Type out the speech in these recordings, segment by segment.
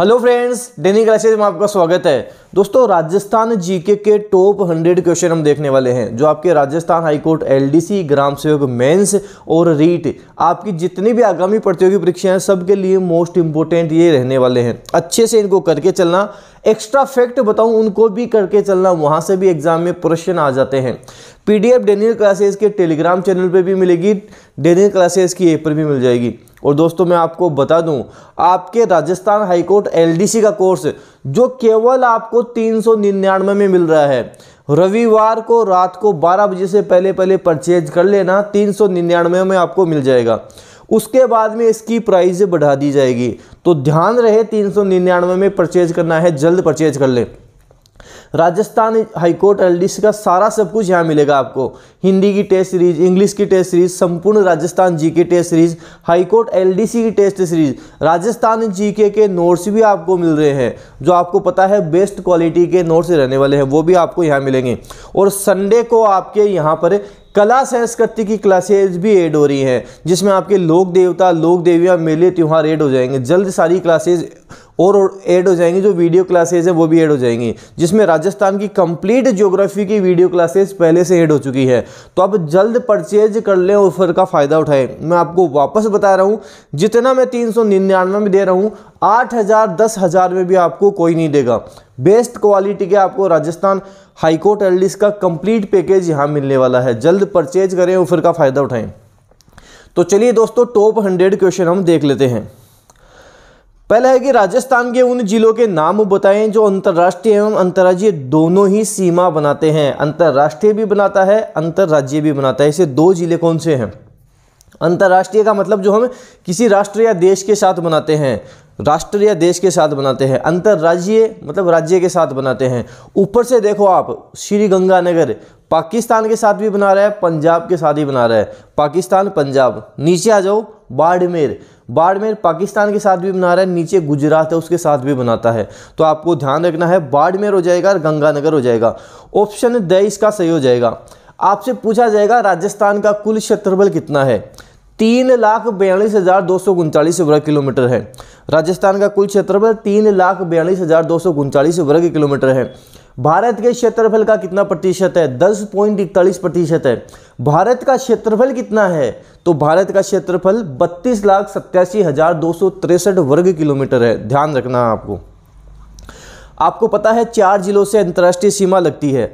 hello friends डेनी classes में आपका स्वागत है दोस्तों राजस्थान जीके के टॉप 100 क्वेश्चन हम देखने वाले हैं जो आपके राजस्थान हाईकोर्ट एलडीसी ग्राम सेवक मेंस और रीट आपकी जितनी भी आगामी प्रतियोगी परीक्षाएं सबके लिए मोस्ट इंपोर्टेंट ये रहने वाले हैं अच्छे से इनको करके चलना एक्स्ट्रा फैक्ट बताऊं उनको भी करके चलना वहां से भी एग्जाम में प्रश्न आ जाते हैं पीडीएफ डेनियल क्लासेस के टेलीग्राम चैनल पे भी मिलेगी डेनियल क्लासेस की ऐप पर भी मिल जाएगी और दोस्तों मैं आपको बता दूं आपके राजस्थान हाईकोर्ट एलडीसी का कोर्स जो केवल आपको तीन में मिल रहा है रविवार को रात को 12 बजे से पहले पहले परचेज कर लेना तीन में आपको मिल जाएगा उसके बाद में इसकी प्राइस बढ़ा दी जाएगी तो ध्यान रहे तीन में परचेज करना है जल्द परचेज कर लें Rajasthan high court L D C का सारा सब कुछ यहाँ मिलेगा आपको हिंदी की टेस्ट सीरीज इंग्लिश की टेस्ट सीरीज संपूर्ण Rajasthan G test series high court L D C की टेस्ट सीरीज राजस्थान जी के नोट्स भी आपको मिल रहे हैं जो आपको पता है बेस्ट क्वालिटी के नोट्स रहने वाले हैं वो भी आपको यहाँ मिलेंगे और संडे को आपके यहाँ पर कला संस्कृति की क्लासेज भी ऐड हो रही हैं जिसमें आपके लोक देवता लोक देवियाँ मेले त्यौहार ऐड हो जाएंगे जल्द सारी क्लासेज और ऐड हो जाएंगी जो वीडियो क्लासेज हैं वो भी ऐड हो जाएंगी जिसमें राजस्थान की कंप्लीट ज्योग्राफी की वीडियो क्लासेज पहले से ऐड हो चुकी है तो आप जल्द परचेज कर लें ऑफर का फ़ायदा उठाएं मैं आपको वापस बता रहा हूं जितना मैं तीन सौ निन्यानवे में दे रहा हूं आठ हज़ार दस हज़ार में भी आपको कोई नहीं देगा बेस्ट क्वालिटी के आपको राजस्थान हाईकोर्ट एल का कंप्लीट पैकेज यहाँ मिलने वाला है जल्द परचेज करें ऑफर का फ़ायदा उठाएँ तो चलिए दोस्तों टॉप हंड्रेड क्वेश्चन हम देख लेते हैं पहला है कि राजस्थान के उन जिलों के नाम बताएं जो अंतर्राष्ट्रीय एवं अंतर्राज्यीय दोनों ही सीमा बनाते हैं अंतर्राष्ट्रीय भी बनाता है अंतर्राज्यीय भी बनाता है ऐसे दो जिले कौन से हैं अंतर्राष्ट्रीय का मतलब जो हम किसी राष्ट्र या देश के साथ बनाते हैं राष्ट्र या देश के साथ बनाते हैं अंतर्राज्यीय मतलब राज्य के साथ बनाते हैं ऊपर से देखो आप श्री गंगानगर पाकिस्तान के साथ भी बना रहा है पंजाब के साथ ही बना रहा है पाकिस्तान पंजाब नीचे आ जाओ बाड़मेर बाड़मेर पाकिस्तान के साथ भी बना रहा है नीचे गुजरात है उसके साथ भी बनाता है तो आपको ध्यान रखना है बाड़मेर हो जाएगा और गंगानगर हो जाएगा ऑप्शन द इसका सही हो जाएगा आपसे पूछा जाएगा राजस्थान का कुल क्षेत्रफल कितना है तीन लाख बयालीस हज़ार दो सौ उनचालीस वर्ग किलोमीटर है राजस्थान का कुल क्षेत्रफल तीन लाख बयालीस हज़ार दो सौ उनचालीस वर्ग किलोमीटर है भारत के क्षेत्रफल का कितना प्रतिशत है दस पॉइंट इकतालीस प्रतिशत है भारत का क्षेत्रफल कितना है तो भारत का क्षेत्रफल बत्तीस लाख सत्यासी हजार दो सौ तिरसठ वर्ग किलोमीटर है ध्यान रखना आपको आपको पता है चार जिलों से अंतर्राष्ट्रीय सीमा लगती है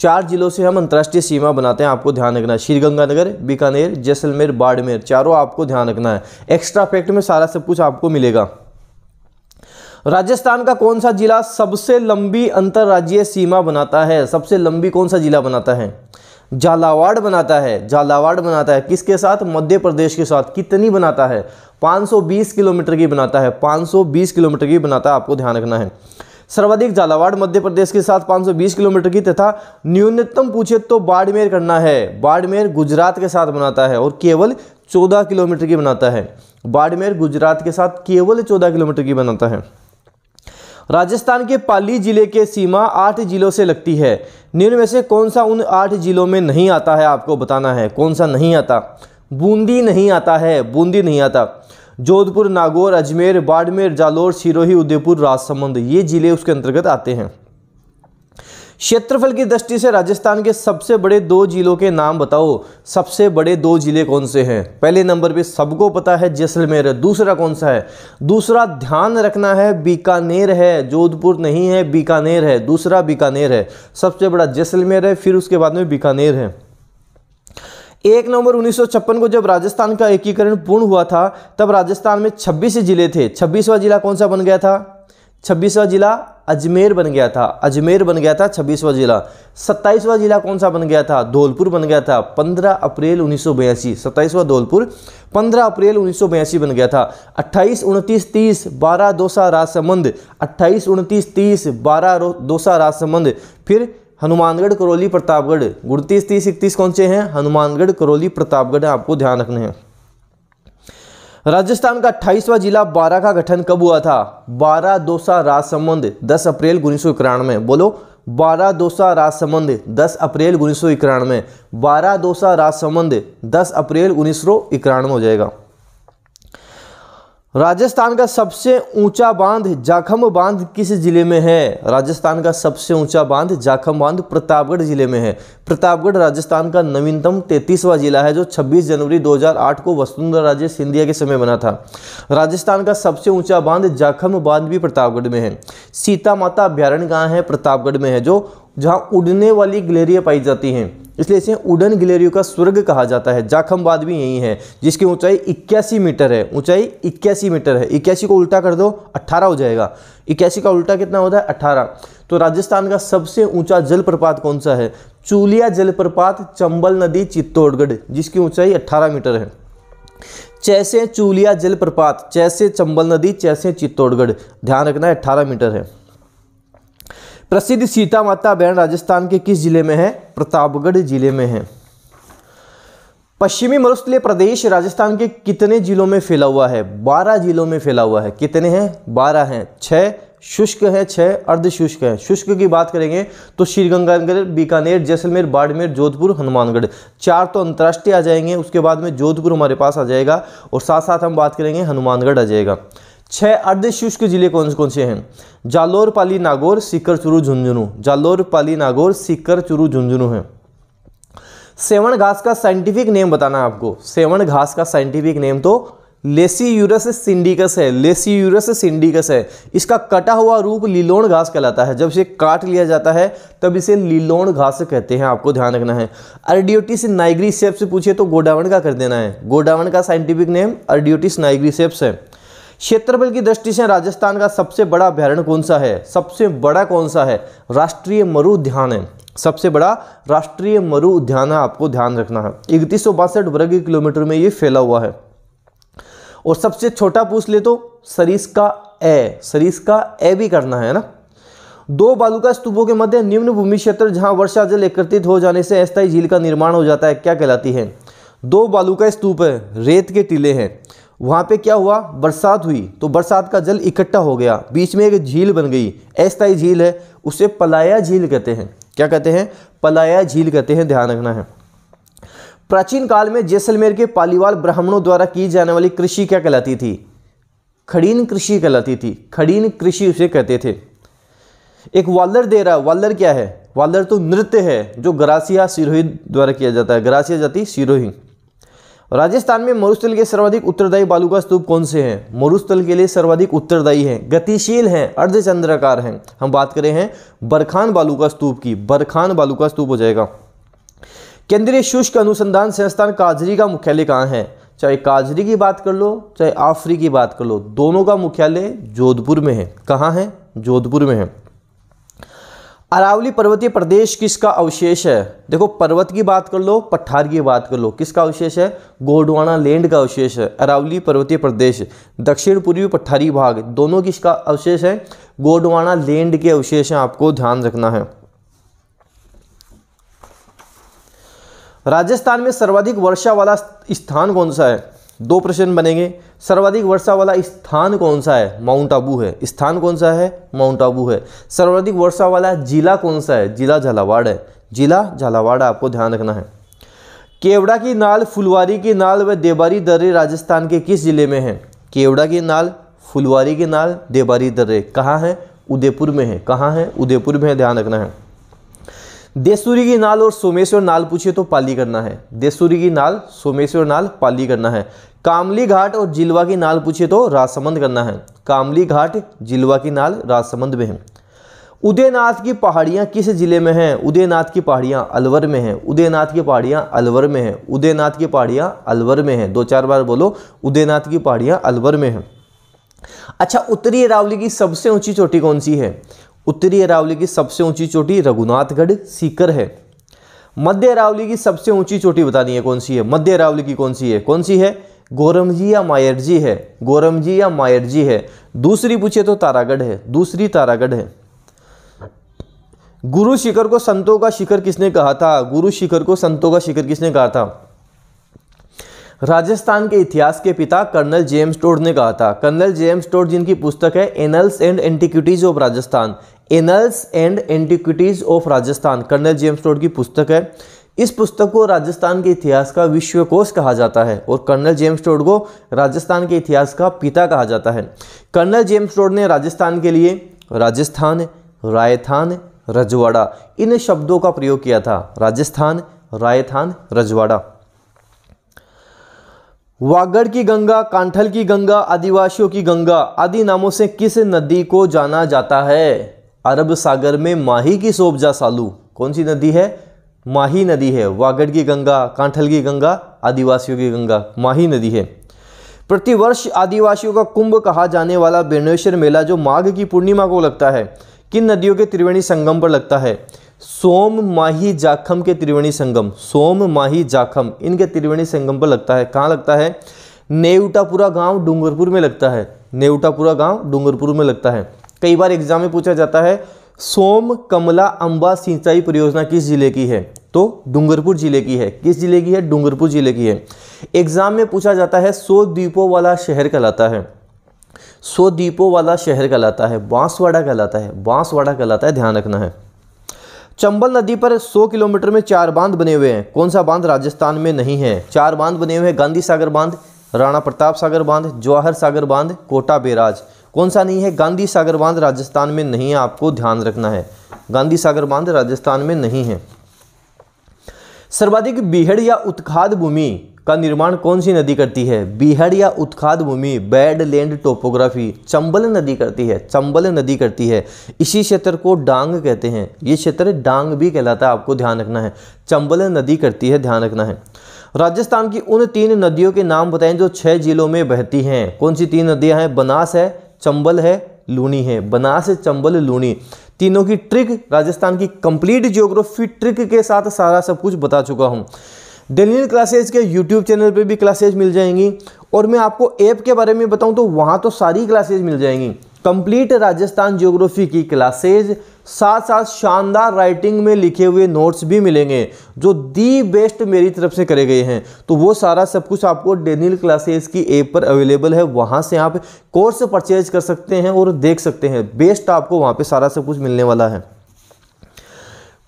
चार जिलों से हम अंतर्राष्ट्रीय सीमा बनाते हैं आपको ध्यान रखना है श्रीगंगानगर बीकानेर जैसलमेर बाड़मेर चारों आपको ध्यान रखना है एक्स्ट्रा फैक्ट में सारा सब कुछ आपको मिलेगा राजस्थान का कौन सा जिला सबसे लंबी अंतर्राज्यीय सीमा बनाता है सबसे लंबी कौन सा जिला बनाता है झालावाड़ बनाता है झालावाड़ बनाता है किसके साथ मध्य प्रदेश के साथ कितनी बनाता है 520 किलोमीटर की बनाता है 520 किलोमीटर की बनाता है आपको ध्यान रखना है सर्वाधिक झालावाड़ मध्य प्रदेश के साथ 520 किलोमीटर की तथा न्यूनतम पूछे तो बाड़मेर करना है बाड़मेर गुजरात के साथ बनाता है और केवल 14 किलोमीटर की बनाता है बाड़मेर गुजरात के साथ केवल 14 किलोमीटर की बनाता है राजस्थान के पाली जिले के सीमा आठ जिलों से लगती है निम्न में से कौन सा उन आठ जिलों में नहीं आता है आपको बताना है कौन सा नहीं आता बूंदी नहीं आता है बूंदी नहीं आता जोधपुर नागौर अजमेर बाड़मेर जालौर सिरोही उदयपुर राजसमंद ये ज़िले उसके अंतर्गत आते हैं क्षेत्रफल की दृष्टि से राजस्थान के सबसे बड़े दो जिलों के नाम बताओ सबसे बड़े दो जिले कौन से हैं पहले नंबर पे सबको पता है जैसलमेर दूसरा कौन सा है दूसरा ध्यान रखना है बीकानेर है जोधपुर नहीं है बीकानेर है दूसरा बीकानेर है सबसे बड़ा जैसलमेर है फिर उसके बाद में बीकानेर है एक नवंबर उन्नीस को जब राजस्थान का एकीकरण पूर्ण हुआ था तब राजस्थान में 26 जिले थे 26वां जिला कौन सा बन गया था छब्बीसवा ज़िला अजमेर बन गया था अजमेर बन गया था छब्बीसवा ज़िला सत्ताईसवा ज़िला कौन सा बन गया था धौलपुर बन गया था पंद्रह अप्रैल उन्नीस सौ बयासी सत्ताईसवा धौलपुर पंद्रह अप्रैल उन्नीस सौ बयासी बन गया था अट्ठाईस उनतीस तीस बारह दोसा राजसमंद अट्ठाईस उनतीस तीस बारह दोसा राजसमंद फिर हनुमानगढ़ करौली प्रतापगढ़ उनतीस तीस इकतीस कौन से हैं हनुमानगढ़ करौली प्रतापगढ़ आपको ध्यान रखने हैं राजस्थान का अट्ठाईसवा जिला बारह का गठन कब हुआ था बारह दोसा राजसमंद 10 दस अप्रैल उन्नीस सौ इक्यानवे बोलो बारह दोसा राजसमंद 10 दस अप्रैल उन्नीस सौ इक्यानवे बारह दोसा राजसमंद 10 दस अप्रैल उन्नीस सौ इक्यानवे हो जाएगा राजस्थान का सबसे ऊंचा बांध जाखम बांध किस जिले में है राजस्थान का सबसे ऊंचा बांध जाखम बांध प्रतापगढ़ जिले में है प्रतापगढ़ राजस्थान का नवीनतम तैतीसवां जिला है जो 26 जनवरी 2008 को वसुंधरा राजे सिंधिया के समय बना था राजस्थान का सबसे ऊंचा बांध जाखम बांध भी प्रतापगढ़ में है सीता माता अभ्यारण्य कहाँ है प्रतापगढ़ में है जो जहाँ उड़ने वाली गिलेरियाँ पाई जाती हैं इसलिए इसे उड़न गिलेरियों का स्वर्ग कहा जाता है जाखमबाद भी यही है जिसकी ऊंचाई इक्यासी मीटर है ऊंचाई इक्यासी मीटर है इक्यासी को उल्टा कर दो अट्ठारह हो जाएगा इक्यासी का उल्टा कितना होता है अट्ठारह तो राजस्थान का सबसे ऊंचा जलप्रपात कौन सा है चूलिया जलप्रपात चंबल नदी चित्तौड़गढ़ जिसकी ऊंचाई अट्ठारह मीटर है चैसे चूलिया जलप्रपात चैसे चंबल नदी चैसे चित्तौड़गढ़ ध्यान रखना है अट्ठारह मीटर है प्रसिद्ध सीता माता बहन राजस्थान के किस जिले में है प्रतापगढ़ जिले में है पश्चिमी मरुस्थलीय प्रदेश राजस्थान के कितने जिलों में फैला हुआ है बारह जिलों में फैला हुआ है कितने हैं बारह हैं छः शुष्क है छः शुष्क है शुष्क की बात करेंगे तो श्रीगंगानगर बीकानेर जैसलमेर बाड़मेर जोधपुर हनुमानगढ़ चार तो अंतर्राष्ट्रीय आ जाएंगे उसके बाद में जोधपुर हमारे पास आ जाएगा और साथ साथ हम बात करेंगे हनुमानगढ़ आ जाएगा छह अर्धशुष्क जिले कौन कौन से हैं जालोर पाली नागौर सीकर चुरू झुंझुनू जालोर पाली नागौर सीकर चुरू झुंझुनू है सेवन घास का साइंटिफिक नेम बताना है आपको सेवन घास का साइंटिफिक नेम तो लेसी यूरस सिंडिकस है लेसी यूरस सिंडिकस है इसका कटा हुआ रूप लीलोण घास कहलाता है जब इसे काट लिया जाता है तब इसे लीलोण घास कहते हैं आपको ध्यान रखना है अर्डियोटिस नाइग्री सेप्स पूछिए तो गोडावन का कर देना है गोडावन का scientific name ardeotis nigriceps है क्षेत्रफल की दृष्टि से राजस्थान का सबसे बड़ा अभ्यारण्य कौन सा है सबसे बड़ा कौन सा है राष्ट्रीय मरु उद्यान है सबसे बड़ा राष्ट्रीय मरु उद्यान है आपको ध्यान रखना है इकतीस वर्ग किलोमीटर में ये फैला हुआ है और सबसे छोटा पूछ ले तो सरीस का ए सरीस का ए भी करना है ना दो बालू स्तूपों के मध्य निम्न भूमि क्षेत्र जहां वर्षा जल एकत्रित हो जाने से अस्थायी झील का निर्माण हो जाता है क्या कहलाती है दो बालुका स्तूप है रेत के टीले हैं वहाँ पे क्या हुआ बरसात हुई तो बरसात का जल इकट्ठा हो गया बीच में एक झील बन गई ऐसा झील है उसे पलाया झील कहते हैं क्या कहते हैं पलाया झील कहते हैं ध्यान रखना है प्राचीन काल में जैसलमेर के पालीवाल ब्राह्मणों द्वारा की जाने वाली कृषि क्या कहलाती थी खड़ीन कृषि कहलाती थी खड़ीन कृषि उसे कहते थे एक वालर दे रहा वालर क्या है वालर तो नृत्य है जो ग्रासिया सिरोही द्वारा किया जाता है ग्रासिया जाति सिरोही राजस्थान में मरुस्थल के सर्वाधिक उत्तरदायी का स्तूप कौन से हैं मरुस्थल के लिए सर्वाधिक उत्तरदायी हैं गतिशील हैं अर्धचंद्रकार हैं हम बात करें हैं बरखान का स्तूप की बरखान का स्तूप हो जाएगा केंद्रीय शुष्क अनुसंधान संस्थान काजरी का मुख्यालय कहाँ है चाहे काजरी की बात कर लो चाहे आफरी की बात कर लो दोनों का मुख्यालय जोधपुर में है कहाँ है जोधपुर में है अरावली पर्वतीय प्रदेश किसका अवशेष है देखो पर्वत की बात कर लो पठार की बात कर लो किसका अवशेष है गोडवाना लैंड का अवशेष है अरावली पर्वतीय प्रदेश दक्षिण पूर्वी पठारी भाग दोनों किसका अवशेष है गोडवाना लैंड के अवशेष हैं आपको ध्यान रखना है राजस्थान में सर्वाधिक वर्षा वाला स्थान कौन सा है दो प्रश्न बनेंगे सर्वाधिक वर्षा वाला स्थान कौन सा है माउंट आबू है स्थान कौन सा है माउंट आबू है सर्वाधिक वर्षा वाला जिला कौन सा है जिला झालावाड़ है जिला झालावाड़ आपको ध्यान रखना है केवड़ा की नाल फुलवारी की नाल व देबारी दर्रे राजस्थान के किस जिले में है केवड़ा की नाल फुलवारी की नाल देबारी दर्रे कहाँ है उदयपुर में है कहाँ है उदयपुर में ध्यान रखना है देसूरी की नाल और सोमेश्वर नाल पूछिए तो पाली करना है देसूरी की नाल सोमेश्वर नाल पाली करना है कामली घाट और जिलवा की नाल पूछिए तो राजसमंद करना है कामली घाट जिलवा की नाल राजसमंद में है उदयनाथ की पहाड़ियाँ किस जिले में हैं उदयनाथ की पहाड़ियाँ अलवर में हैं उदयनाथ की पहाड़ियाँ अलवर में हैं उदयनाथ की पहाड़ियाँ अलवर में हैं दो चार बार बोलो उदयनाथ की पहाड़ियाँ अलवर में हैं अच्छा उत्तरी अरावली की सबसे ऊंची चोटी कौन सी है उत्तरी अरावली की सबसे ऊंची चोटी रघुनाथगढ़ सीकर है मध्य अरावली की सबसे ऊंची चोटी बतानी है कौन सी है मध्य अरावली की कौन सी है कौन सी है गोरमजी या जी है जी या जी है दूसरी पूछे तो तारागढ़ है दूसरी तारागढ़ है गुरु शिखर को संतों का शिखर किसने कहा था गुरु शिखर को संतों का शिखर किसने कहा था राजस्थान के इतिहास के पिता कर्नल जेम्स टोड ने कहा था कर्नल जेम्स टोड जिनकी पुस्तक है annals and antiquities of Rajasthan annals and antiquities of Rajasthan colonel James Tod की पुस्तक है इस पुस्तक को राजस्थान के इतिहास का विश्वकोश कहा जाता है और कर्नल जेम्स रोड को राजस्थान के इतिहास का पिता कहा जाता है कर्नल जेम्स रोड ने राजस्थान के लिए राजस्थान रायथान रजवाड़ा इन शब्दों का प्रयोग किया था राजस्थान रायथान रजवाड़ा वागड़ की गंगा कांठल की गंगा आदिवासियों की गंगा आदि नामों से किस नदी को जाना जाता है अरब सागर में माही की सोबजा सालू कौन सी नदी है माही नदी है वागड़ की गंगा कांठल की गंगा आदिवासियों की गंगा माही नदी है प्रतिवर्ष आदिवासियों का कुंभ कहा जाने वाला बेणेश्वर मेला जो माघ की पूर्णिमा को लगता है किन नदियों के त्रिवेणी संगम पर लगता है सोम माही जाखम के त्रिवेणी संगम सोम माही जाखम इनके त्रिवेणी संगम पर लगता है कहाँ लगता है नेवटापुरा गांव डूंगरपुर में लगता है नेवटापुरा गांव डूंगरपुर में लगता है कई बार एग्जाम में पूछा जाता है सोम कमला अंबा सिंचाई परियोजना किस जिले की है तो डूंगरपुर जिले की है किस जिले की है डूंगरपुर जिले की है एग्जाम में पूछा जाता है सो द्वीपों वाला शहर कहलाता है सो द्वीपों वाला शहर कहलाता है बांसवाड़ा कहलाता है बांसवाड़ा कहलाता है ध्यान रखना है चंबल नदी पर 100 किलोमीटर में चार बांध बने हुए हैं कौन सा बांध राजस्थान में नहीं है चार बांध बने हुए हैं गांधी सागर बांध राणा प्रताप सागर बांध जवाहर सागर बांध कोटा बेराज कौन सा नहीं है गांधी सागर बांध राजस्थान में नहीं है आपको ध्यान रखना है गांधी सागर बांध राजस्थान में नहीं है सर्वाधिक बिहड़ या उत्खाद भूमि का निर्माण कौन सी नदी करती है बिहड़ या उत्खाद भूमि बैड लैंड टोपोग्राफी चंबल नदी करती है चंबल नदी करती है इसी क्षेत्र को डांग कहते हैं ये क्षेत्र डांग भी कहलाता है आपको ध्यान रखना है चंबल नदी करती है ध्यान रखना है राजस्थान की उन तीन नदियों के नाम बताएं जो छह जिलों में बहती हैं कौन सी तीन नदियां हैं बनास है चंबल है लूनी है बनास है चंबल लूनी तीनों की ट्रिक राजस्थान की कंप्लीट जियोग्राफी ट्रिक के साथ सारा सब कुछ बता चुका हूँ डेलियन क्लासेज के यूट्यूब चैनल पर भी क्लासेज मिल जाएंगी और मैं आपको ऐप के बारे में बताऊँ तो वहाँ तो सारी क्लासेज मिल जाएंगी कंप्लीट राजस्थान जियोग्राफी की क्लासेज साथ साथ शानदार राइटिंग में लिखे हुए नोट्स भी मिलेंगे जो दी बेस्ट मेरी तरफ से करे गए हैं तो वो सारा सब कुछ आपको डेनियल क्लासेस की ऐप पर अवेलेबल है वहाँ से आप कोर्स परचेज कर सकते हैं और देख सकते हैं बेस्ट आपको वहाँ पर सारा सब कुछ मिलने वाला है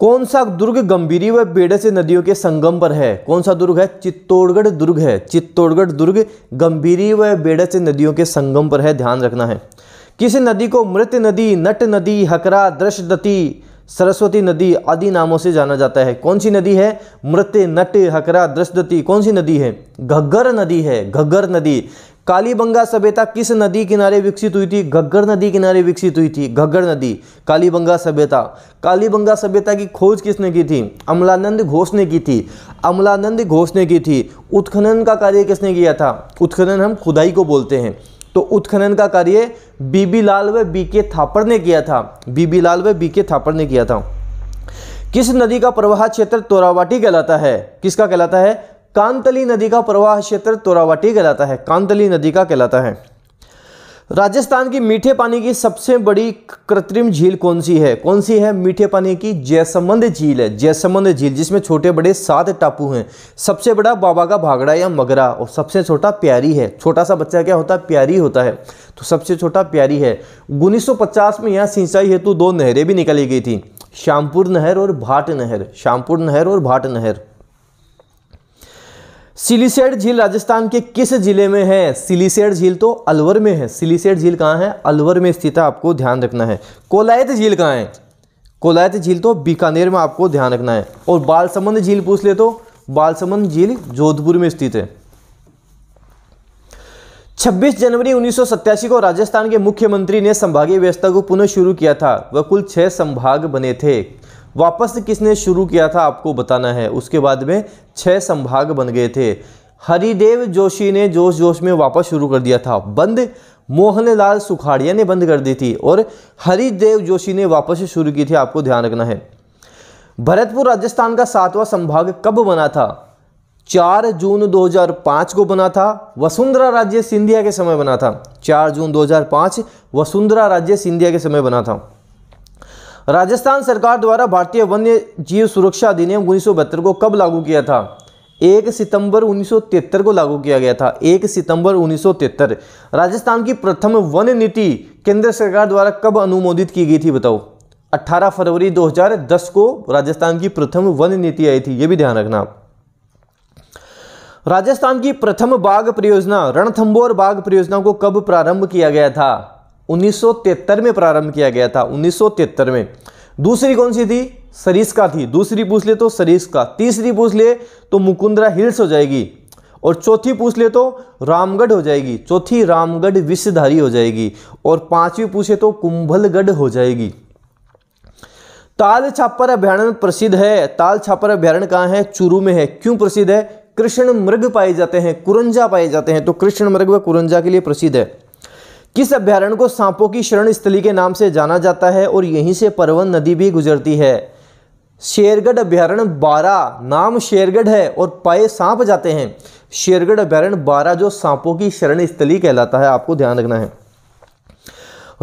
कौन सा दुर्ग गंभीरी व से नदियों के संगम पर है कौन सा दुर्ग है चित्तौड़गढ़ दुर्ग है चित्तौड़गढ़ दुर्ग गंभीरी व बेड़े से नदियों के संगम पर है ध्यान रखना है किस नदी को मृत नदी नट नदी हकरा दृश सरस्वती नदी आदि नामों से जाना जाता है कौन सी नदी है मृत नट हकरा दृष्टती कौन सी नदी है घग्गर नदी है घग्गर नदी कालीबंगा सभ्यता किस नदी किनारे विकसित हुई थी घग्गर नदी किनारे विकसित हुई थी घग्गर नदी कालीबंगा सभ्यता कालीबंगा सभ्यता की खोज किसने की थी अमलानंद घोष ने की थी अमलानंद घोष ने की थी उत्खनन का कार्य किसने किया था उत्खनन हम खुदाई को बोलते हैं तो उत्खनन का कार्य बीबी लाल व बी के थापर ने किया था बीबी लाल व बी के थापर ने किया था किस नदी का प्रवाह क्षेत्र तोरावाटी कहलाता है किसका कहलाता है कांतली नदी का प्रवाह क्षेत्र तोरावाटी कहलाता है कांतली नदी का कहलाता है राजस्थान की मीठे पानी की सबसे बड़ी कृत्रिम झील कौन सी है कौन सी है मीठे पानी की जयसमंद झील है जयसमंद झील जिसमें छोटे बड़े सात टापू हैं सबसे बड़ा बाबा का भागड़ा या मगरा और सबसे छोटा प्यारी है छोटा सा बच्चा क्या होता है प्यारी होता है तो सबसे छोटा प्यारी है 1950 में यहाँ सिंचाई हेतु दो नहरें भी निकाली गई थी श्यामपुर नहर और भाट नहर श्यामपुर नहर और भाट नहर सिलीसेड झील राजस्थान के किस जिले में है सिलीसेड झील तो अलवर में है सिलीसेड झील कहाँ है अलवर में स्थित है आपको ध्यान रखना है कोलायत झील कहाँ है कोलायत झील तो बीकानेर में आपको ध्यान रखना है और बालसमंद झील पूछ ले तो बालसमंद झील जोधपुर में स्थित है 26 जनवरी उन्नीस को राजस्थान के मुख्यमंत्री ने संभागीय व्यवस्था को पुनः शुरू किया था वह कुल छह संभाग बने थे वापस किसने शुरू किया था आपको बताना है उसके बाद में छः संभाग बन गए थे हरिदेव जोशी ने जोश जोश में वापस शुरू कर दिया था बंद मोहनलाल सुखाड़िया ने बंद कर दी थी और हरिदेव जोशी ने वापस शुरू की थी आपको ध्यान रखना है भरतपुर राजस्थान का सातवां संभाग कब बना था चार जून 2005 को बना था वसुंधरा राज्य सिंधिया के समय बना था चार जून 2005 वसुंधरा राज्य सिंधिया के समय बना था राजस्थान सरकार द्वारा भारतीय वन्य जीव सुरक्षा अधिनियम उन्नीस को कब लागू किया था एक सितंबर 1973 को लागू किया गया था एक सितंबर 1973 राजस्थान की प्रथम वन नीति केंद्र सरकार द्वारा कब अनुमोदित की गई थी बताओ 18 फरवरी 2010 को राजस्थान की प्रथम वन नीति आई थी यह भी ध्यान रखना राजस्थान की प्रथम बाघ परियोजना रणथंबोर बाघ परियोजना को कब प्रारंभ किया गया था 1973 में प्रारंभ किया गया था 1973 में दूसरी कौन सी थी सरिस्का थी दूसरी पूछ ले तो सरिस्का तीसरी पूछ ले तो मुकुंदरा हिल्स हो जाएगी और चौथी पूछ ले तो रामगढ़ हो जाएगी चौथी रामगढ़ विश्वधारी हो जाएगी और पांचवी पूछे तो कुंभलगढ़ हो जाएगी ताल छापर अभ्यारण प्रसिद्ध है ताल छापर अभ्यारण कहाँ है चूरू में है क्यों प्रसिद्ध है कृष्ण मृग पाए जाते हैं कुरंजा पाए जाते हैं तो कृष्ण मृग व कुरंजा के लिए प्रसिद्ध है किस अभ्यारण्य को सांपों की शरण स्थली के नाम से जाना जाता है और यहीं से परवन नदी भी गुजरती है शेरगढ़ अभ्यारण्य बारह नाम शेरगढ़ है और पाए सांप जाते हैं शेरगढ़ अभ्यारण्य बारह जो सांपों की शरण स्थली कहलाता है आपको ध्यान रखना है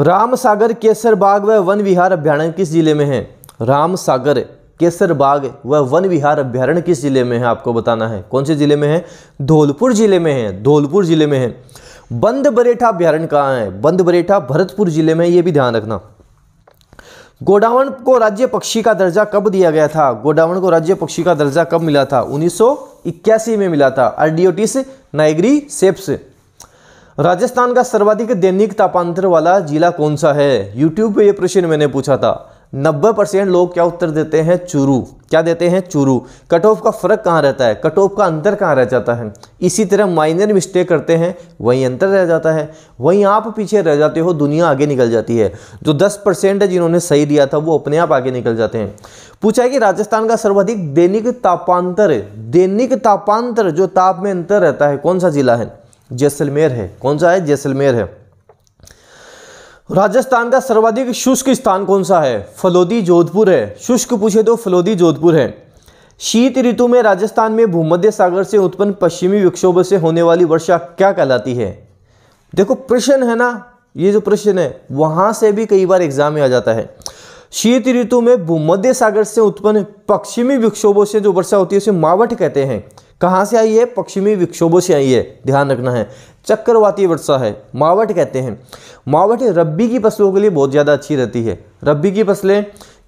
राम सागर केसर बाग व वन विहार अभ्यारण्य किस जिले में है राम सागर केसर बाग व वन विहार अभ्यारण्य किस जिले में है आपको बताना है कौन से जिले में है धौलपुर जिले में है धौलपुर जिले में है बंद बरेठा अभ्यारण कहाँ है बंद बरेठा भरतपुर जिले में ये भी ध्यान रखना गोडावन को राज्य पक्षी का दर्जा कब दिया गया था गोडावण को राज्य पक्षी का दर्जा कब मिला था 1981 में मिला था अर्डियोटिस नाइग्री सेप्स राजस्थान का सर्वाधिक दैनिक तापांतर वाला जिला कौन सा है यूट्यूब पे ये प्रश्न मैंने पूछा था नब्बे परसेंट लोग क्या उत्तर देते हैं चूरू क्या देते हैं चूरू कट ऑफ का फ़र्क कहाँ रहता है कट ऑफ का अंतर कहाँ रह जाता है इसी तरह माइनर मिस्टेक करते हैं वहीं अंतर रह जाता है वहीं आप पीछे रह जाते हो दुनिया आगे निकल जाती है जो दस परसेंट है जिन्होंने सही दिया था वो अपने आप आगे निकल जाते हैं पूछा है कि राजस्थान का सर्वाधिक दैनिक तापांतर दैनिक तापांतर जो ताप में अंतर रहता है कौन सा जिला है जैसलमेर है कौन सा है जैसलमेर है राजस्थान का सर्वाधिक शुष्क स्थान कौन सा है फलोदी जोधपुर है शुष्क पूछे तो फलोदी जोधपुर है शीत ऋतु में राजस्थान में भूमध्य सागर से उत्पन्न पश्चिमी विक्षोभ से होने वाली वर्षा क्या कहलाती है देखो प्रश्न है ना ये जो प्रश्न है वहां से भी कई बार एग्जाम में आ जाता है शीत ऋतु में भूमध्य सागर से उत्पन्न पश्चिमी विक्षोभों से जो वर्षा होती है उसे मावट कहते हैं कहां से आई है पश्चिमी विक्षोभों से आई है ध्यान रखना है चक्रवाती वर्षा है मावट कहते हैं मावट रब्बी की फसलों के लिए बहुत ज़्यादा अच्छी रहती है रब्बी की फसलें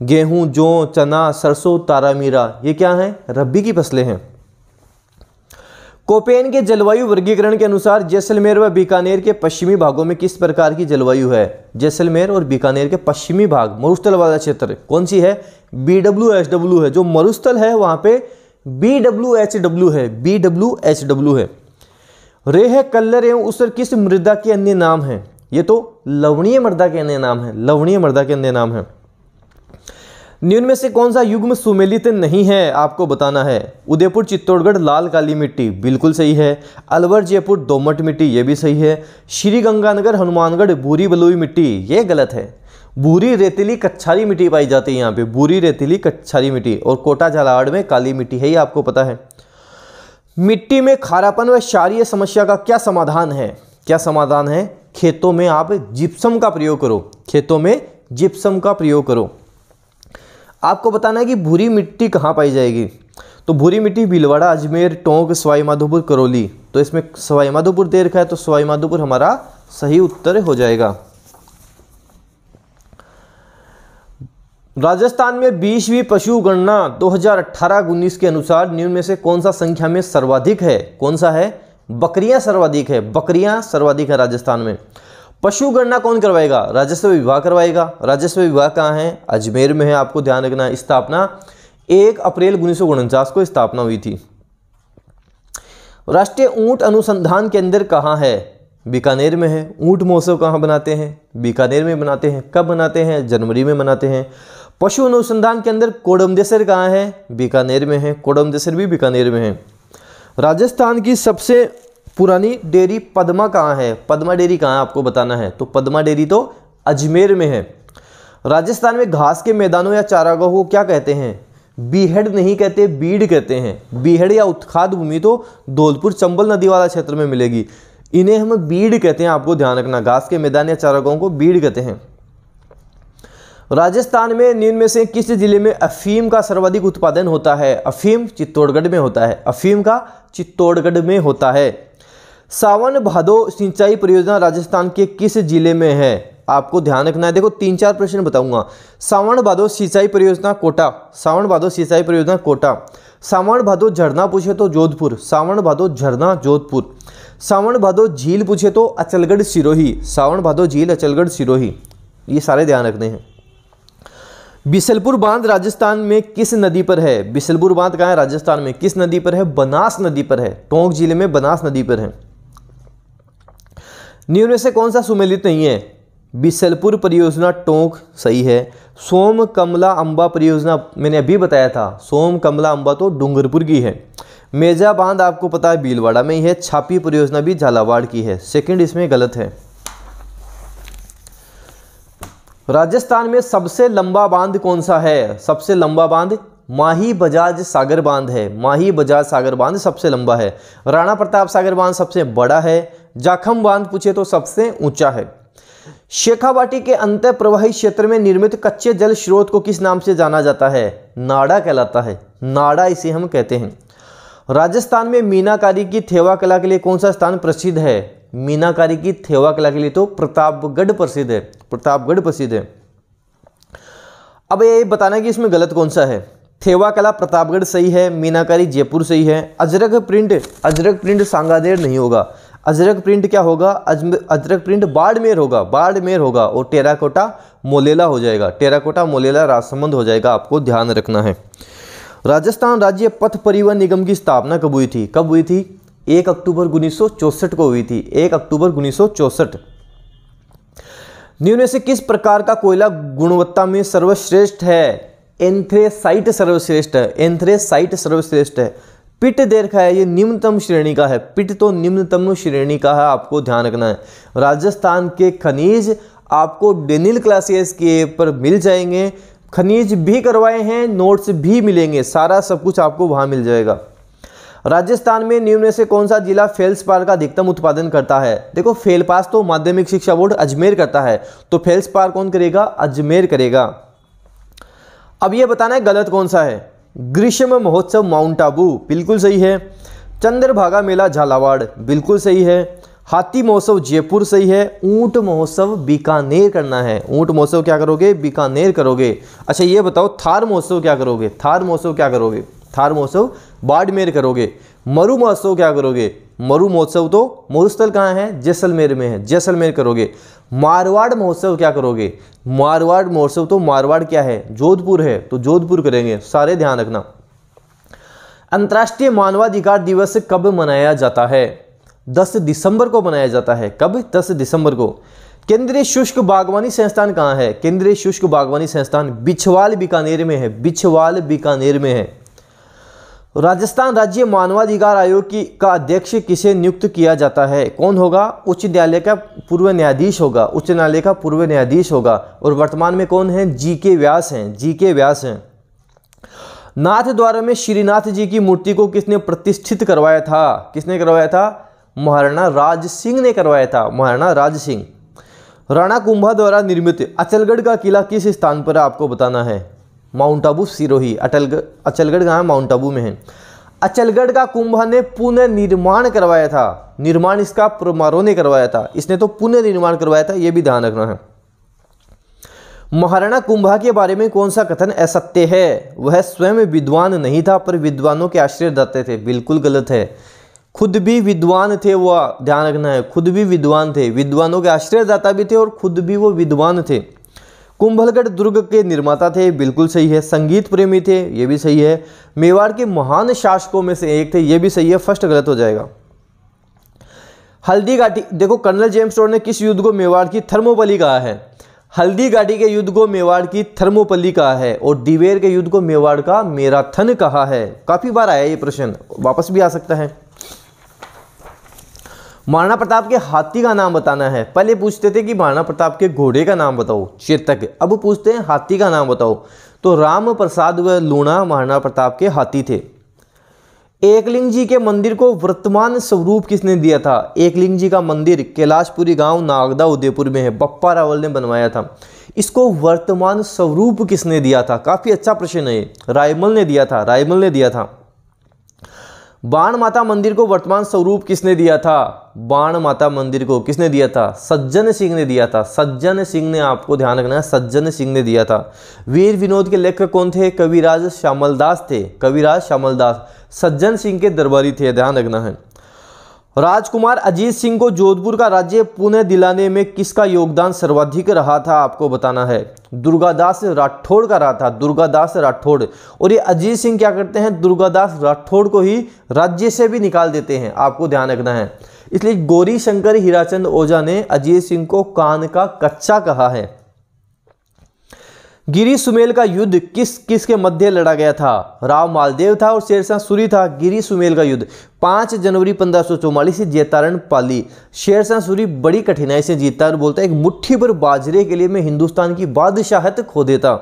गेहूँ जौ चना सरसों तारामीरा ये क्या हैं रब्बी की फसलें हैं कोपेन के जलवायु वर्गीकरण के अनुसार जैसलमेर व बीकानेर के पश्चिमी भागों में किस प्रकार की जलवायु है जैसलमेर और बीकानेर के पश्चिमी भाग मरुस्थल वाला क्षेत्र कौन सी है बी डब्ल्यू एच डब्ल्यू है जो मरुस्थल है वहाँ पे बी डब्ल्यू एच डब्ल्यू है बी डब्ल्यू एच डब्ल्यू है रेह कल्लर एवं उसर किस मृदा के अन्य नाम हैं ये तो लवणीय मृदा के अन्य नाम है लवणीय मृदा के अन्य नाम है न्यून में से कौन सा युग्म सुमेलित नहीं है आपको बताना है उदयपुर चित्तौड़गढ़ लाल काली मिट्टी बिल्कुल सही है अलवर जयपुर दोमट मिट्टी ये भी सही है श्री गंगानगर हनुमानगढ़ भूरी बलुई मिट्टी ये गलत है भूरी रेतीली कच्छारी मिट्टी पाई जाती है यहाँ पे भूरी रेतीली कच्छारी मिट्टी और कोटा झालावाड़ में काली मिट्टी है ये आपको पता है मिट्टी में खारापन व क्षारीय समस्या का क्या समाधान है क्या समाधान है खेतों में आप जिप्सम का प्रयोग करो खेतों में जिप्सम का प्रयोग करो आपको बताना है कि भूरी मिट्टी कहाँ पाई जाएगी तो भूरी मिट्टी भीलवाड़ा अजमेर टोंक सवाई माधोपुर करौली तो इसमें सवाई माधोपुर दे रखा है तो सवाई माधोपुर हमारा सही उत्तर हो जाएगा राजस्थान में बीसवीं पशु गणना 2018-19 के अनुसार निम्न में से कौन सा संख्या में सर्वाधिक है कौन सा है बकरियां सर्वाधिक है बकरियां सर्वाधिक है राजस्थान में पशु गणना कौन करवाएगा राजस्व विभाग करवाएगा राजस्व विभाग कहाँ है अजमेर में है आपको ध्यान रखना स्थापना एक अप्रैल उन्नीस को स्थापना हुई थी राष्ट्रीय ऊंट अनुसंधान केंद्र कहाँ है बीकानेर में है ऊंट महोत्सव कहाँ बनाते हैं बीकानेर में बनाते हैं कब बनाते हैं जनवरी में बनाते हैं पशु अनुसंधान के अंदर कोडमदेसर कहाँ है बीकानेर में है कोडमदेसर भी बीकानेर में है राजस्थान की सबसे पुरानी डेयरी पदमा कहाँ है पदमा डेयरी कहाँ है आपको बताना है तो पदमा डेयरी तो अजमेर में है राजस्थान में घास के मैदानों या चारागाह को क्या कहते हैं बीहड़ नहीं कहते बीड कहते हैं बीहड़ या उत्खाद भूमि तो धौलपुर चंबल नदी वाला क्षेत्र में मिलेगी इन्हें हम बीड कहते हैं आपको ध्यान रखना घास के मैदान या चारागाहों को बीड कहते हैं राजस्थान में निम्न में से किस जिले में अफीम का सर्वाधिक उत्पादन होता है अफीम चित्तौड़गढ़ में होता है अफीम का चित्तौड़गढ़ में होता है सावन भादो सिंचाई परियोजना राजस्थान के किस जिले में है आपको ध्यान रखना है देखो तीन चार प्रश्न बताऊंगा सावण भादो सिंचाई परियोजना कोटा सावण भादो सिंचाई परियोजना कोटा सावण भादो झरना पूछे तो जोधपुर सावण भादो झरना जोधपुर सावण भादो झील पूछे तो अचलगढ़ सिरोही सावण भादो झील अचलगढ़ सिरोही ये सारे ध्यान रखने हैं बिसलपुर बांध राजस्थान में किस नदी पर है बिसलपुर बांध कहाँ है राजस्थान में किस नदी पर है बनास नदी पर है टोंक जिले में बनास नदी पर है निम्न में से कौन सा सुमेलित नहीं है बिसलपुर परियोजना टोंक सही है सोम कमला अंबा परियोजना मैंने अभी बताया था सोम कमला अंबा तो डूंगरपुर की है मेजा बांध आपको पता है बीलवाड़ा में ही है छापी परियोजना भी झालावाड़ की है सेकंड इसमें गलत है राजस्थान में सबसे लंबा बांध कौन सा है सबसे लंबा बांध माही बजाज सागर बांध है माही बजाज सागर बांध सबसे लंबा है राणा प्रताप सागर बांध सबसे बड़ा है जाखम बांध पूछे तो सबसे ऊंचा है शेखावाटी के अंत प्रवाही क्षेत्र में निर्मित कच्चे जल स्रोत को किस नाम से जाना जाता है नाड़ा कहलाता है नाड़ा इसे हम कहते हैं राजस्थान में मीनाकारी की थेवा कला के लिए कौन सा स्थान प्रसिद्ध है मीनाकारी की थेवा कला के लिए तो प्रतापगढ़ प्रसिद्ध है प्रतापगढ़ प्रसिद्ध है अब ये बताना कि इसमें गलत कौन सा है थेवा कला प्रतापगढ़ सही है मीनाकारी जयपुर सही है अजरक प्रिंट अजरक प्रिंट सांगादेड़ नहीं होगा अजरक प्रिंट क्या होगा अजरक प्रिंट बाड़मेर होगा बाड़मेर होगा और टेराकोटा मोलेला हो जाएगा टेराकोटा मोलेला राजसमंद हो जाएगा आपको ध्यान रखना है राजस्थान राज्य पथ परिवहन निगम की स्थापना कब हुई थी कब हुई थी एक अक्टूबर उन्नीस को हुई थी एक अक्टूबर उन्नीस निम्न से किस प्रकार का कोयला गुणवत्ता में सर्वश्रेष्ठ है एंथ्रेसाइट सर्वश्रेष्ठ है एंथ्रेसाइट सर्वश्रेष्ठ है पिट दे है ये निम्नतम श्रेणी का है पिट तो निम्नतम श्रेणी का है आपको ध्यान रखना है राजस्थान के खनिज आपको डेनिल क्लासेस के पर मिल जाएंगे खनिज भी करवाए हैं नोट्स भी मिलेंगे सारा सब कुछ आपको वहाँ मिल जाएगा राजस्थान में निम्न से कौन सा जिला फेल्सपार का अधिकतम उत्पादन करता है देखो फेलपास तो माध्यमिक शिक्षा बोर्ड अजमेर करता है तो फेल्सपार कौन करेगा अजमेर करेगा अब यह बताना है गलत कौन सा है ग्रीष्म महोत्सव माउंट आबू बिल्कुल सही है चंद्रभागा मेला झालावाड़ बिल्कुल सही है हाथी महोत्सव जयपुर सही है ऊंट महोत्सव बीकानेर करना है ऊंट महोत्सव क्या करोगे बीकानेर करोगे अच्छा ये बताओ थार महोत्सव क्या करोगे थार महोत्सव क्या करोगे थार महोत्सव बाड़मेर करोगे मरु महोत्सव क्या करोगे मरु महोत्सव तो मरुस्थल कहाँ है जैसलमेर में है जैसलमेर करोगे मारवाड़ महोत्सव क्या करोगे मारवाड़ महोत्सव तो मारवाड़ क्या है जोधपुर है तो जोधपुर करेंगे सारे ध्यान रखना अंतर्राष्ट्रीय मानवाधिकार दिवस कब मनाया जाता है 10 दिसंबर को मनाया जाता है कब 10 दिसंबर को केंद्रीय शुष्क बागवानी संस्थान कहाँ है केंद्रीय शुष्क बागवानी संस्थान बिछवाल बीकानेर में है बिछवाल बीकानेर में है राजस्थान राज्य मानवाधिकार आयोग की का अध्यक्ष किसे नियुक्त किया जाता है कौन होगा उच्च न्यायालय का पूर्व न्यायाधीश होगा उच्च न्यायालय का पूर्व न्यायाधीश होगा और वर्तमान में कौन है जी के व्यास हैं जी के व्यास हैं नाथ द्वारा में श्रीनाथ जी की मूर्ति को किसने प्रतिष्ठित करवाया था किसने करवाया था महाराणा राज सिंह ने करवाया था महाराणा राज सिंह राणा कुंभा द्वारा निर्मित अचलगढ़ का किला किस स्थान पर आपको बताना है माउंट आबू सिरोही अटल अचलगढ़ कहाँ माउंट आबू में है अचलगढ़ का कुंभा ने पुनः निर्माण करवाया था निर्माण इसका परमारो ने करवाया था इसने तो पुनः निर्माण करवाया था यह भी ध्यान रखना है महाराणा कुंभा के बारे में कौन सा कथन असत्य है वह स्वयं विद्वान नहीं था पर विद्वानों के आश्रय दाते थे बिल्कुल गलत है खुद भी विद्वान थे वह ध्यान रखना है खुद भी विद्वान थे विद्वानों के आश्रयदाता भी थे और खुद भी वो विद्वान थे कुंभलगढ़ दुर्ग के निर्माता थे बिल्कुल सही है संगीत प्रेमी थे ये भी सही है मेवाड़ के महान शासकों में से एक थे ये भी सही है फर्स्ट गलत हो जाएगा हल्दी घाटी देखो कर्नल जेम्स टोर ने किस युद्ध को मेवाड़ की थर्मोपली कहा है हल्दी घाटी के युद्ध को मेवाड़ की थर्मोपली कहा है और दिवेर के युद्ध को मेवाड़ का मेराथन कहा है काफ़ी बार आया ये प्रश्न वापस भी आ सकता है महाराणा प्रताप के हाथी का नाम बताना है पहले पूछते थे कि महाराणा प्रताप के घोड़े का नाम बताओ चेतक अब पूछते हैं हाथी का नाम बताओ तो राम प्रसाद व लूणा महाराणा प्रताप के हाथी थे एकलिंग जी के मंदिर को वर्तमान स्वरूप किसने दिया था एकलिंग जी का मंदिर कैलाशपुरी गांव नागदा उदयपुर में है बप्पा रावल ने बनवाया था इसको वर्तमान स्वरूप किसने दिया था काफ़ी अच्छा प्रश्न है रायमल ने दिया था रायमल ने दिया था बाण माता मंदिर को वर्तमान स्वरूप किसने दिया था बाण माता मंदिर को किसने दिया था सज्जन सिंह ने दिया था सज्जन सिंह ने आपको ध्यान रखना है सज्जन सिंह ने दिया था वीर विनोद के लेखक कौन थे कविराज श्यामल दास थे कविराज श्यामल दास सज्जन सिंह के दरबारी थे ध्यान रखना है राजकुमार अजीत सिंह को जोधपुर का राज्य पुनः दिलाने में किसका योगदान सर्वाधिक रहा था आपको बताना है दुर्गादास राठौड़ का रहा था दुर्गादास राठौड़ और ये अजीत सिंह क्या करते हैं दुर्गादास राठौड़ को ही राज्य से भी निकाल देते हैं आपको ध्यान रखना है इसलिए गौरी शंकर हीराचंद ओझा ने अजीत सिंह को कान का कच्चा कहा है गिरी सुमेल का युद्ध किस किस के मध्य लड़ा गया था राव मालदेव था और शेरशाह सूरी था गिरी सुमेल का युद्ध पांच जनवरी पंद्रह सौ चौवालीस से जैतारण पाली शेरशाह सूरी बड़ी कठिनाई से जीतता और बोलता है एक मुट्ठी पर बाजरे के लिए मैं हिंदुस्तान की बादशाहत खो देता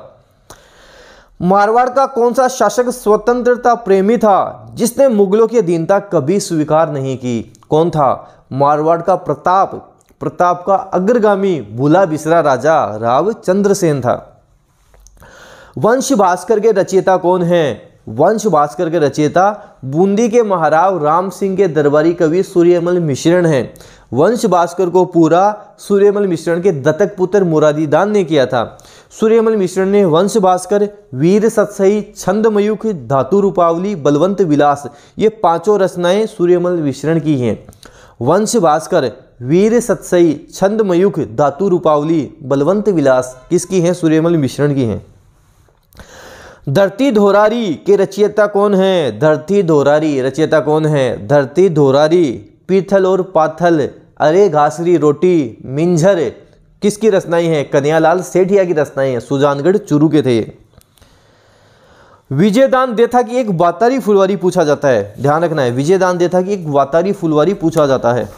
मारवाड़ का कौन सा शासक स्वतंत्रता प्रेमी था जिसने मुगलों की अधीनता कभी स्वीकार नहीं की कौन था मारवाड़ का प्रताप प्रताप का अग्रगामी भूला बिसरा राजा राव चंद्रसेन था वंश भास्कर के रचयिता कौन हैं वंश भास्कर के रचयिता बूंदी के महाराव राम सिंह के दरबारी कवि सूर्यमल मिश्रण हैं वंश भास्कर को पूरा सूर्यमल मिश्रण के दत्तक पुत्र दान ने किया था सूर्यमल मिश्रण ने वंश भास्कर वीर सत्सई छंदमयुख धातु रूपावली बलवंत विलास ये पांचों रचनाएं सूर्यमल मिश्रण की हैं वंश भास्कर वीर सत्सई छंदमयुख धातु रूपावली बलवंत विलास किसकी हैं सूर्यमल मिश्रण की हैं धरती धोरारी के रचयिता कौन है धरती धोरारी रचयिता कौन है धरती धोरारी पीथल और पाथल अरे घासरी रोटी मिंझर किसकी रचनाएं हैं कन्यालाल सेठिया की रचनाएं हैं सुजानगढ़ चुरू के थे विजय विजयदान देथा की एक वातारी फुलवारी पूछा जाता है ध्यान रखना है विजयदान देथा की एक वातारी फुलवारी पूछा जाता है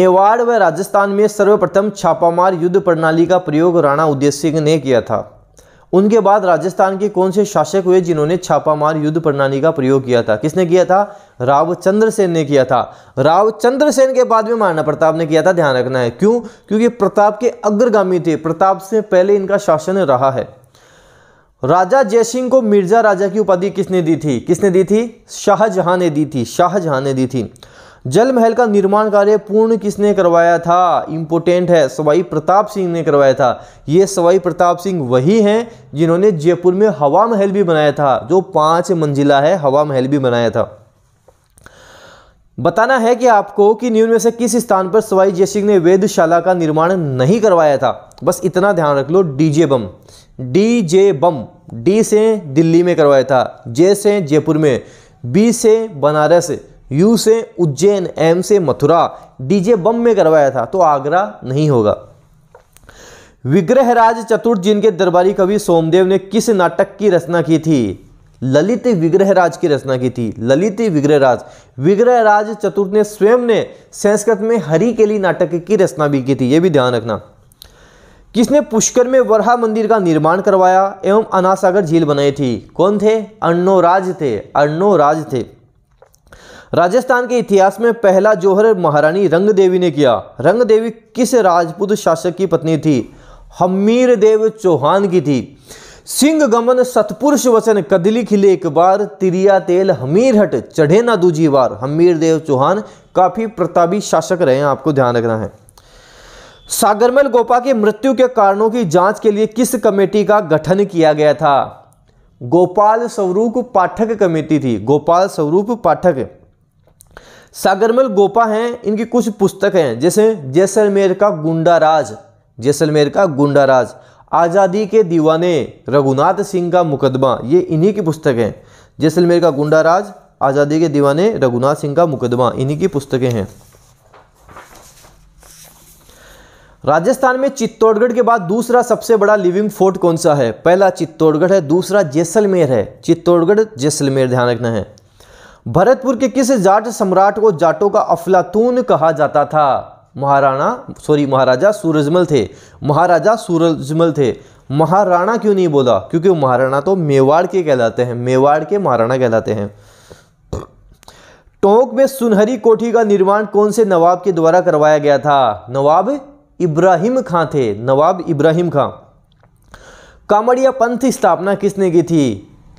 मेवाड़ व राजस्थान में सर्वप्रथम छापामार युद्ध प्रणाली का प्रयोग राणा उदय सिंह ने किया था उनके बाद राजस्थान के कौन से शासक हुए जिन्होंने छापामार युद्ध प्रणाली का प्रयोग किया था किसने किया था रावचंद्र सेन ने किया था रावचंद्र सेन के बाद में महाराणा प्रताप ने किया था ध्यान रखना है क्यों क्योंकि प्रताप के अग्रगामी थे प्रताप से पहले इनका शासन रहा है राजा जयसिंह को मिर्जा राजा की उपाधि किसने दी थी किसने दी थी शाहजहां ने दी थी शाहजहां ने दी थी जल महल का निर्माण कार्य पूर्ण किसने करवाया था इम्पोर्टेंट है सवाई प्रताप सिंह ने करवाया था ये सवाई प्रताप सिंह वही हैं जिन्होंने जयपुर में हवा महल भी बनाया था जो पाँच मंजिला है हवा महल भी बनाया था बताना है कि आपको कि न्यून में से किस स्थान पर सवाई जय सिंह ने वेदशाला का निर्माण नहीं करवाया था बस इतना ध्यान रख लो जे बम जे बम डी से दिल्ली में करवाया था जे से जयपुर में बी से बनारस यू से उज्जैन एम से मथुरा डीजे बम में करवाया था तो आगरा नहीं होगा विग्रहराज चतुर्थ जिनके दरबारी कवि सोमदेव ने किस नाटक की रचना की थी ललित विग्रहराज की रचना की थी ललित विग्रहराज विग्रहराज चतुर्थ ने स्वयं ने संस्कृत में हरि के लिए नाटक की रचना भी की थी यह भी ध्यान रखना किसने पुष्कर में वरहा मंदिर का निर्माण करवाया एवं अनासागर झील बनाई थी कौन थे अर्णोराज थे अर्णोराज थे राजस्थान के इतिहास में पहला जोहर महारानी रंग देवी ने किया रंग देवी किस राजपूत शासक की पत्नी थी हमीर देव चौहान की थी सिंह गमन सतपुरुष वचन कदली खिले एक बार तिरिया तेल हमीर हट चढ़े ना दूजी बार हमीर देव चौहान काफ़ी प्रतापी शासक रहे हैं आपको ध्यान रखना है सागरमल गोपा की मृत्यु के कारणों की जांच के लिए किस कमेटी का गठन किया गया था गोपाल स्वरूप पाठक कमेटी थी गोपाल स्वरूप पाठक सागरमल गोपा हैं इनकी कुछ पुस्तकें हैं जैसे जैसलमेर का गुंडा राज जैसलमेर का गुंडा राज आज़ादी के दीवाने रघुनाथ सिंह का मुकदमा ये इन्हीं की पुस्तकें हैं जैसलमेर का गुंडा राज आज़ादी के दीवाने रघुनाथ सिंह का मुकदमा इन्हीं की पुस्तकें हैं राजस्थान में चित्तौड़गढ़ के बाद दूसरा सबसे बड़ा लिविंग फोर्ट कौन सा है पहला चित्तौड़गढ़ है दूसरा जैसलमेर है चित्तौड़गढ़ जैसलमेर ध्यान रखना है भरतपुर के किस जाट सम्राट को जाटों का अफलातून कहा जाता था महाराणा सॉरी महाराजा सूरजमल थे महाराजा सूरजमल थे महाराणा क्यों नहीं बोला क्योंकि महाराणा तो मेवाड़ के कहलाते हैं मेवाड़ के महाराणा कहलाते हैं टोंक में सुनहरी कोठी का निर्माण कौन से नवाब के द्वारा करवाया गया था नवाब इब्राहिम खां थे नवाब इब्राहिम खां कामड़िया पंथ स्थापना किसने की थी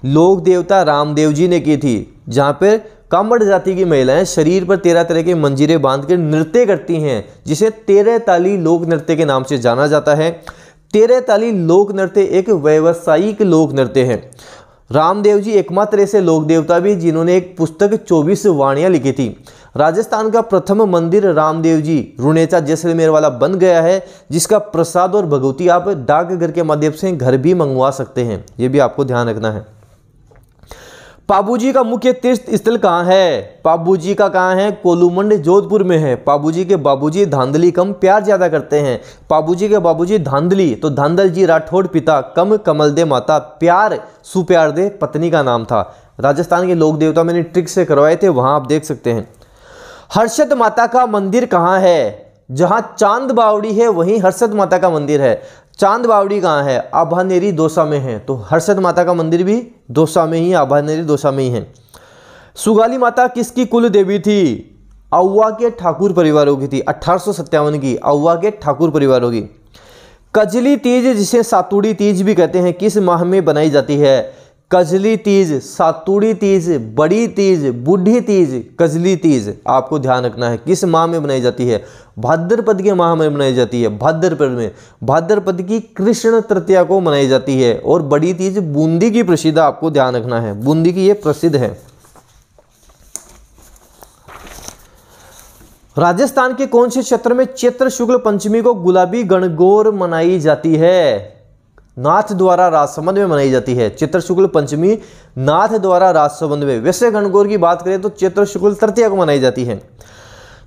लोक देवता रामदेव जी ने की थी जहाँ पर कामड़ जाति की महिलाएं शरीर पर तेरह तरह के मंजीरे बांध कर नृत्य करती हैं जिसे तेरह ताली लोक नृत्य के नाम से जाना जाता है तेरह ताली लोक नृत्य एक व्यावसायिक लोक नृत्य है रामदेव जी एकमात्र ऐसे लोक देवता भी जिन्होंने एक पुस्तक चौबीस वाणियाँ लिखी थी राजस्थान का प्रथम मंदिर रामदेव जी रुणेचा जैसलमेर वाला बन गया है जिसका प्रसाद और भगवती आप डाकघर के माध्यम से घर भी मंगवा सकते हैं ये भी आपको ध्यान रखना है पाबूजी का मुख्य तीर्थ स्थल कहाँ है पाबूजी का कहाँ है कोलूमंड जोधपुर में है पाबूजी के बाबूजी धांधली कम प्यार ज़्यादा करते हैं पाबूजी के बाबूजी धांधली तो धांधल जी राठौड़ पिता कम कमल दे माता प्यार सुप्यार दे पत्नी का नाम था राजस्थान के लोक देवता मैंने ट्रिक से करवाए थे वहाँ आप देख सकते हैं हर्षद माता का मंदिर कहाँ है जहाँ चांद बावड़ी है वहीं हर्षद माता का मंदिर है चांद बावड़ी कहाँ है आभानेरी दोसा में है तो हर्षद माता का मंदिर भी दोसा में ही आभानेरी दोसा में ही है सुगाली माता किसकी कुल देवी थी अव्वा के ठाकुर परिवारों की थी अठारह की अव्वा के ठाकुर परिवारों की कजली तीज जिसे सातुड़ी तीज भी कहते हैं किस माह में बनाई जाती है कजली तीज सातुड़ी तीज बड़ी तीज बुढ़ी तीज कजली तीज आपको ध्यान रखना है किस माह में मनाई जाती है भाद्रपद के माह में मनाई जाती है भाद्रपद में भाद्रपद की कृष्ण तृतीया को मनाई जाती है और बड़ी तीज बूंदी की प्रसिद्ध आपको ध्यान रखना है बूंदी की ये प्रसिद्ध है राजस्थान के कौन से क्षेत्र में चैत्र शुक्ल पंचमी को गुलाबी गणगौर मनाई जाती है नाथ द्वारा राजसमंद में मनाई जाती है चित्र शुक्ल पंचमी नाथ द्वारा राजसमंद में वैसे गणगौर की बात करें तो चित्र शुक्ल तृतीया को मनाई जाती है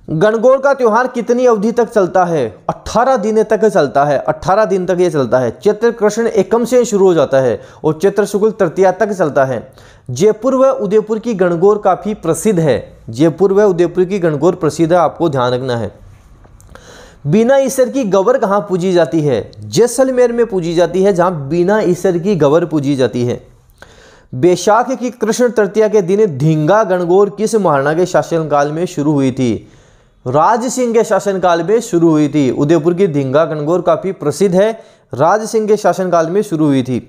गणगौर का त्यौहार कितनी अवधि तक चलता है 18 दिन तक चलता है 18 दिन तक ये चलता है चैत्र कृष्ण एकम से शुरू हो जाता है और चैत्र शुक्ल तृतीया तक चलता है जयपुर व उदयपुर की गणगौर काफ़ी प्रसिद्ध है जयपुर व उदयपुर की गणगौर प्रसिद्ध है आपको ध्यान रखना है बिना ईश्वर की गबर कहाँ पूजी जाती है जैसलमेर में पूजी जाती है जहाँ बिना ईश्वर की गवर पूजी जाती है बैशाख की कृष्ण तृतीया के दिन धींगा गणगौर किस महाराणा के शासनकाल में शुरू हुई थी राज सिंह के शासनकाल में शुरू हुई थी उदयपुर की धींगा गणगौर काफ़ी प्रसिद्ध है राज सिंह के शासनकाल में शुरू हुई थी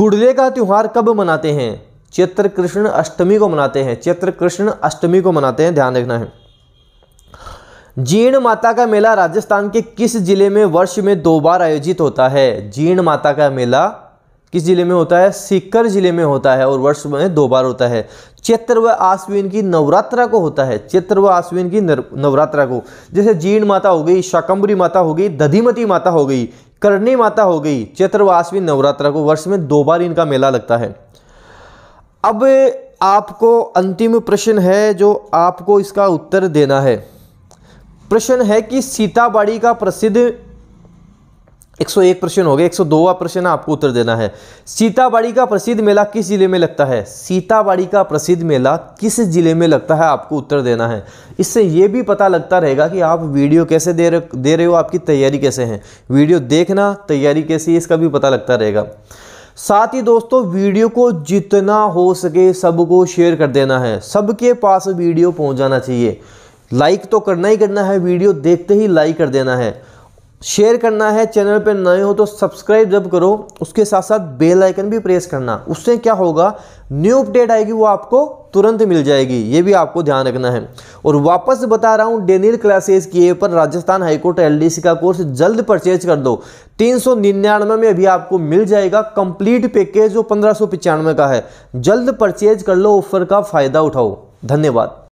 गुड़ले का त्यौहार कब मनाते हैं चैत्र कृष्ण अष्टमी को मनाते हैं चैत्र कृष्ण अष्टमी को मनाते हैं ध्यान रखना है जीर्ण माता का मेला राजस्थान के किस जिले में वर्ष में दो बार आयोजित होता है जीर्ण माता का मेला किस जिले में होता है सीकर जिले में होता है और वर्ष में दो बार होता है चैत्र व आश्विन की नवरात्रा को होता है चैत्र व आश्विन की नवरात्रा को जैसे जीर्ण माता हो गई शाकंबरी माता हो गई दधिमती माता हो गई करणी माता हो गई चैत्र व आश्विन नवरात्रा को वर्ष में दो बार इनका मेला लगता है अब आपको अंतिम प्रश्न है जो आपको इसका उत्तर देना है प्रश्न है कि सीताबाड़ी का प्रसिद्ध 101 प्रश्न हो गया सौ प्रश्न आपको उत्तर देना है सीताबाड़ी का प्रसिद्ध मेला किस जिले में लगता है सीताबाड़ी का प्रसिद्ध मेला किस जिले में लगता है आपको उत्तर देना है इससे यह भी पता लगता रहेगा कि आप वीडियो कैसे दे रहे दे रहे हो आपकी तैयारी कैसे है वीडियो देखना तैयारी कैसी है इसका भी पता लगता रहेगा साथ ही दोस्तों वीडियो को जितना हो सके सबको शेयर कर देना है सबके पास वीडियो पहुंचाना चाहिए लाइक तो करना ही करना है वीडियो देखते ही लाइक कर देना है शेयर करना है चैनल पर नए हो तो सब्सक्राइब जब करो उसके साथ साथ बेल आइकन भी प्रेस करना उससे क्या होगा न्यू अपडेट आएगी वो आपको तुरंत मिल जाएगी ये भी आपको ध्यान रखना है और वापस बता रहा हूँ डेनियल क्लासेस के पर राजस्थान हाईकोर्ट एलडीसी का कोर्स जल्द परचेज कर दो तीन सौ निन्यानवे में अभी आपको मिल जाएगा कंप्लीट पैकेज जो पंद्रह सौ पिचानवे का है जल्द परचेज कर लो ऑफर का फ़ायदा उठाओ धन्यवाद